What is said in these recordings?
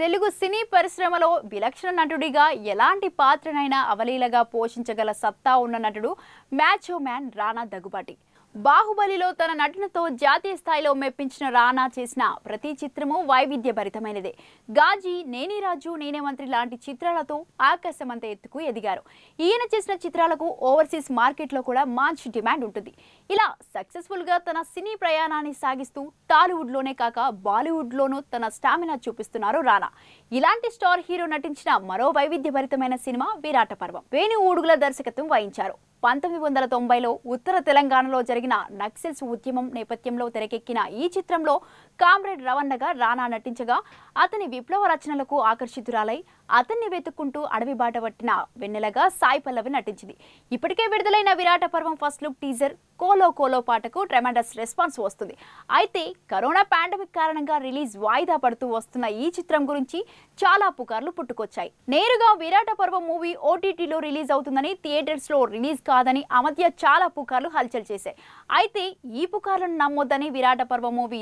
తెలుగు సినీ పరిశ్రమలో విలక్షణ నటుడిగా ఎలాంటి పాత్రనైనా అవలీలగా పోషించగల సత్తా ఉన్న నటుడు మ్యాచో మ్యాన్ రానా దగ్గుబాటి బాహుబలిలో తన నటనతో జాతీయ స్థాయిలో మెప్పించిన రానా చేసిన ప్రతి చిత్రము భరితమైనదే గాజీ నేనే రాజు నేనే మంత్రి లాంటి చిత్రాలతో ఆకాశమంత ఎత్తుకు ఎదిగారు ఈయన చేసిన చిత్రాలకు ఓవర్సీస్ మార్కెట్లో కూడా మంచి డిమాండ్ ఉంటుంది ఇలా సక్సెస్ఫుల్గా తన సినీ ప్రయాణాన్ని సాగిస్తూ టాలీవుడ్లోనే కాక బాలీవుడ్లోనూ తన స్టామినా చూపిస్తున్నారు రానా ఇలాంటి స్టార్ హీరో నటించిన మరో వైవిధ్యభరితమైన సినిమా విరాట పర్వం వేణు ఊడుగుల దర్శకత్వం వహించారు పంతొమ్మిది వందల తొంభైలో ఉత్తర తెలంగాణలో జరిగిన నక్సల్స్ ఉద్యమం నేపథ్యంలో తెరకెక్కిన ఈ చిత్రంలో కామ్రేడ్ రవణగా రానా నటించగా అతని విప్లవ రచనలకు ఆకర్షితురాలై అతన్ని వెతుక్కుంటూ అడవి బాట పట్టిన వెన్నెలగా సాయి పల్లవి నటించింది ఇప్పటికే విడుదలైన Virata Parvam first look teaser Kolo Kolo పాటకు ట్రెమండస్ రెస్పాన్స్ వస్తుంది అయితే కరోనా పాండమిక్ కారణంగా రిలీజ్ వాయిదా పడుతూ వస్తున్న ఈ చిత్రం గురించి చాలా పుకార్లు పుట్టుకొచ్చాయి నేరుగా విరాట పర్వ మూవీ ఓటీటీలో రిలీజ్ అవుతుందని థియేటర్స్ లో రిలీజ్ కాదని ఆ మధ్య చాలా పుకార్లు హల్చల్ చేశాయి అయితే ఈ పుకార్లను నమ్మొద్దని విరాట పర్వ మూవీ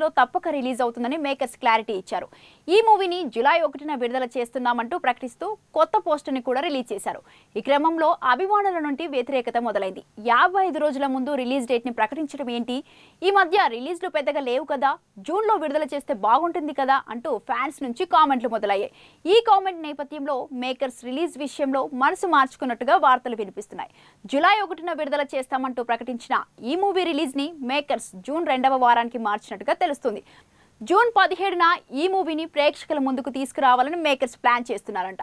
లో తప్పక రిలీజ్ అవుతుందని మేకర్స్ క్లారిటీ ఇచ్చారు ఈ మూవీని జులై ఒకటిన విడుదల చేస్తున్నామంటూ ప్రకటిస్తూ కొత్త ని కూడా రిలీజ్ చేశారు ఈ క్రమంలో అభిమానుల నుండి వ్యతిరేకత మొదలైంది యాభై ఐదు రోజుల ముందు రిలీజ్ డేట్ ని ప్రకటించడం ఏంటి ఈ మధ్య రిలీజ్ పెద్ద పెద్దగా లేవు కదా జూన్లో విడుదల చేస్తే బాగుంటుంది కదా అంటూ ఫ్యాన్స్ నుంచి కామెంట్లు మొదలయ్యాయి ఈ కామెంట్ నేపథ్యంలో మేకర్స్ రిలీజ్ విషయంలో మనసు మార్చుకున్నట్టుగా వార్తలు వినిపిస్తున్నాయి జూలై ఒకటిన విడుదల చేస్తామంటూ ప్రకటించిన ఈ మూవీ రిలీజ్ని మేకర్స్ జూన్ రెండవ వారానికి మార్చినట్టుగా తెలుస్తుంది జూన్ పదిహేడున ఈ మూవీని ప్రేక్షకుల ముందుకు తీసుకురావాలని మేకర్స్ ప్లాన్ చేస్తున్నారంట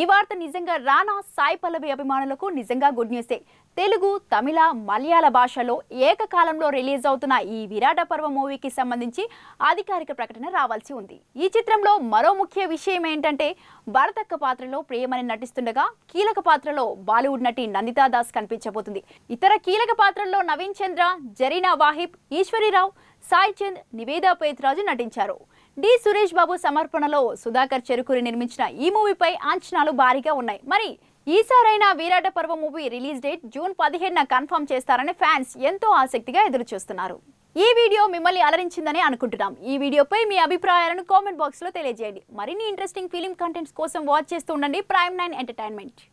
ఈ వార్త నిజంగా రానా సాయి పల్లవి అభిమానులకు నిజంగా గుడ్ న్యూసే తెలుగు తమిళ మలయాళ భాషలో ఏకకాలంలో రిలీజ్ అవుతున్న ఈ విరాట పర్వ మూవీకి సంబంధించి అధికారిక ప్రకటన రావాల్సి ఉంది ఈ చిత్రంలో మరో ముఖ్య విషయం ఏంటంటే భరతక్క పాత్రలో ప్రియమని నటిస్తుండగా కీలక పాత్రలో బాలీవుడ్ నటి నందితా దాస్ కనిపించబోతుంది ఇతర కీలక పాత్రల్లో నవీన్ చంద్ర జరీనా వాహిబ్ ఈశ్వరీరావు సాయిచంద్ చంద్ నివేదా పేత్రాజు నటించారు డి సురేష్ బాబు సమర్పణలో సుధాకర్ చెరుకురి నిర్మించిన ఈ మూవీపై అంచనాలు భారీగా ఉన్నాయి మరి ఈసారైనా Virata Parva movie release date June పదిహేడున కన్ఫర్మ్ చేస్తారని ఫ్యాన్స్ ఎంతో ఆసక్తిగా ఎదురుచూస్తున్నారు ఈ వీడియో మిమ్మల్ని అలరించిందని అనుకుంటున్నాం ఈ వీడియోపై మీ అభిప్రాయాలను కామెంట్ బాక్స్లో తెలియజేయండి మరిన్ని ఇంట్రెస్టింగ్ ఫిలిం కంటెంట్స్ కోసం వాచ్ చేస్తూ ఉండండి ప్రైమ్ నైన్ ఎంటర్టైన్మెంట్